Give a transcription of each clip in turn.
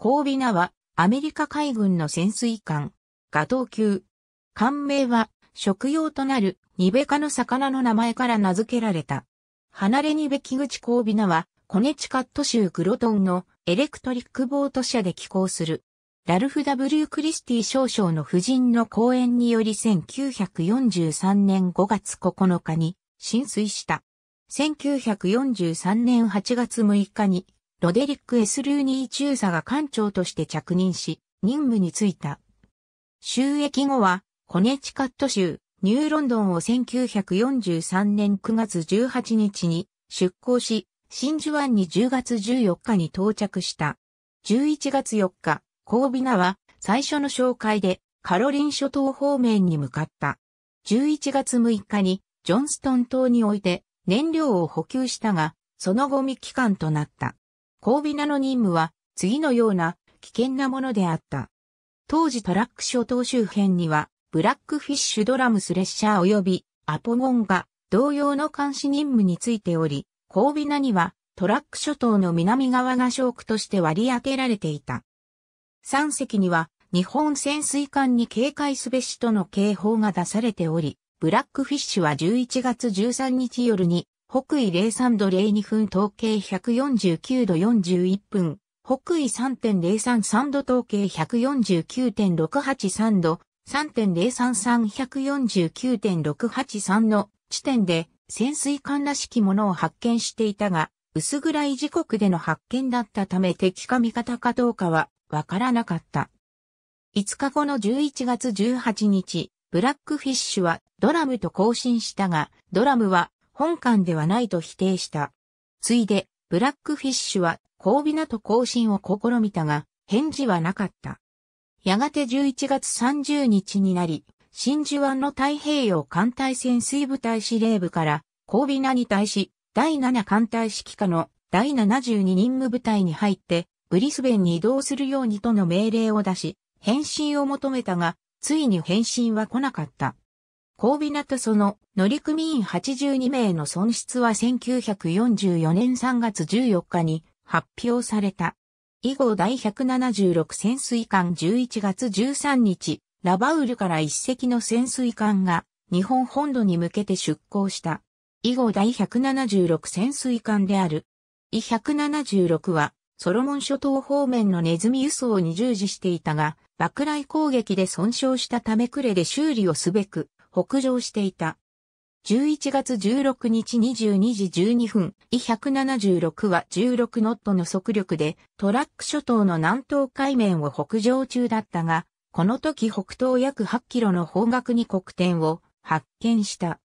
コービナはアメリカ海軍の潜水艦、ガトー級。艦名は食用となるニベ科の魚の名前から名付けられた。離れニベキ口コービナはコネチカット州グロトンのエレクトリックボート社で寄港する。ラルフ・ W・ クリスティ少将の夫人の講演により1943年5月9日に浸水した。1943年8月6日にロデリック・エス・ルーニー中佐が艦長として着任し、任務に就いた。収益後は、コネチカット州、ニューロンドンを1943年9月18日に出港し、真珠湾に10月14日に到着した。11月4日、コービナは最初の紹介でカロリン諸島方面に向かった。11月6日にジョンストン島において燃料を補給したが、その後未期間となった。コービナの任務は次のような危険なものであった。当時トラック諸島周辺にはブラックフィッシュドラムス列車及びアポゴンが同様の監視任務についており、コービナにはトラック諸島の南側が小区として割り当てられていた。3隻には日本潜水艦に警戒すべしとの警報が出されており、ブラックフィッシュは11月13日夜に北緯03度02分統計149度41分、北緯3.033度統計149.683度、3.033149.683の地点で潜水艦らしきものを発見していたが、薄暗い時刻での発見だったため敵か味方かどうかはわからなかった。5日後の11月18日、ブラックフィッシュはドラムと交信したが、ドラムは本館ではないと否定した。ついで、ブラックフィッシュは、ナと更新を試みたが、返事はなかった。やがて11月30日になり、真珠湾の太平洋艦隊潜水部隊司令部から、神ナに対し、第7艦隊指揮下の第72任務部隊に入って、ブリスベンに移動するようにとの命令を出し、返信を求めたが、ついに返信は来なかった。コービナとその乗組員82名の損失は1944年3月14日に発表された。以後第176潜水艦11月13日、ラバウルから一隻の潜水艦が日本本土に向けて出港した。以後第176潜水艦である。イ176はソロモン諸島方面のネズミ輸送に従事していたが、爆雷攻撃で損傷したためくれで修理をすべく、北上していた。11月16日22時12分、E176 は16ノットの速力でトラック諸島の南東海面を北上中だったが、この時北東約8キロの方角に黒点を発見した。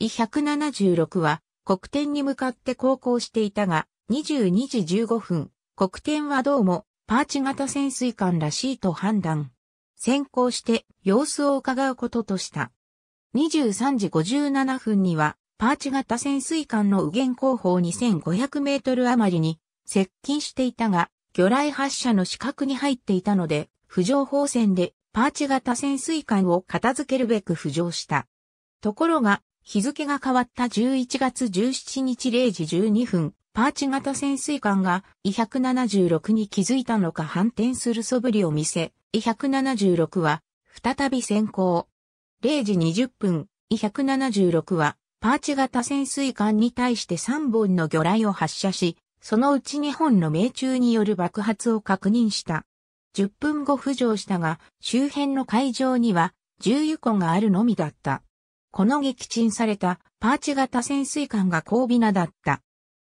E176 は黒点に向かって航行していたが、22時15分、黒点はどうもパーチ型潜水艦らしいと判断。先行して様子を伺うこととした。23時57分には、パーチ型潜水艦の右舷後方2500メートル余りに接近していたが、魚雷発射の死角に入っていたので、浮上砲戦でパーチ型潜水艦を片付けるべく浮上した。ところが、日付が変わった11月17日0時12分、パーチ型潜水艦が E176 に気づいたのか反転する素振りを見せ、E176 は再び先行。0時20分、E176 は、パーチ型潜水艦に対して3本の魚雷を発射し、そのうち2本の命中による爆発を確認した。10分後浮上したが、周辺の海上には、重油庫があるのみだった。この撃沈されたパーチ型潜水艦がコービナだった。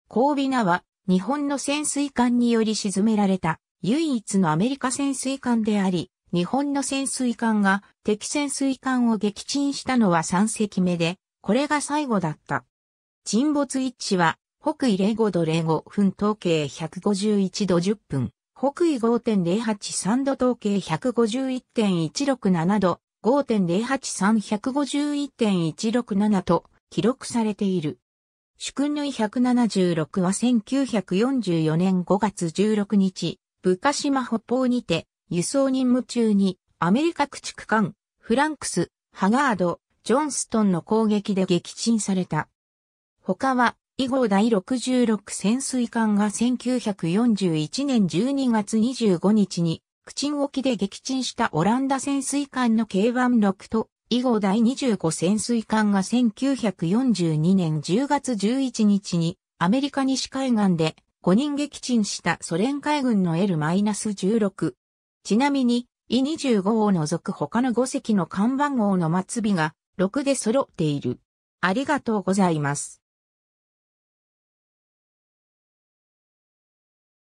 コービナは日本の潜水艦により沈められた唯一のアメリカ潜水艦であり、日本の潜水艦が敵潜水艦を撃沈したのは3隻目で、これが最後だった。沈没位置は、北緯05度05分統計151度10分、北緯5.083度統計151.167度、5 0 8 3 1 5 1 1 6 7と記録されている。宿縫176は1944年5月16日、部下島北方にて、輸送任務中にアメリカ駆逐艦フランクス、ハガード、ジョンストンの攻撃で撃沈された。他は以後第66潜水艦が1941年12月25日に口チ沖で撃沈したオランダ潜水艦の K16 と以後第25潜水艦が1942年10月11日にアメリカ西海岸で5人撃沈したソ連海軍の L-16 ちなみに、e 25を除く他の5隻の看板号の末尾が6で揃っている。ありがとうございます。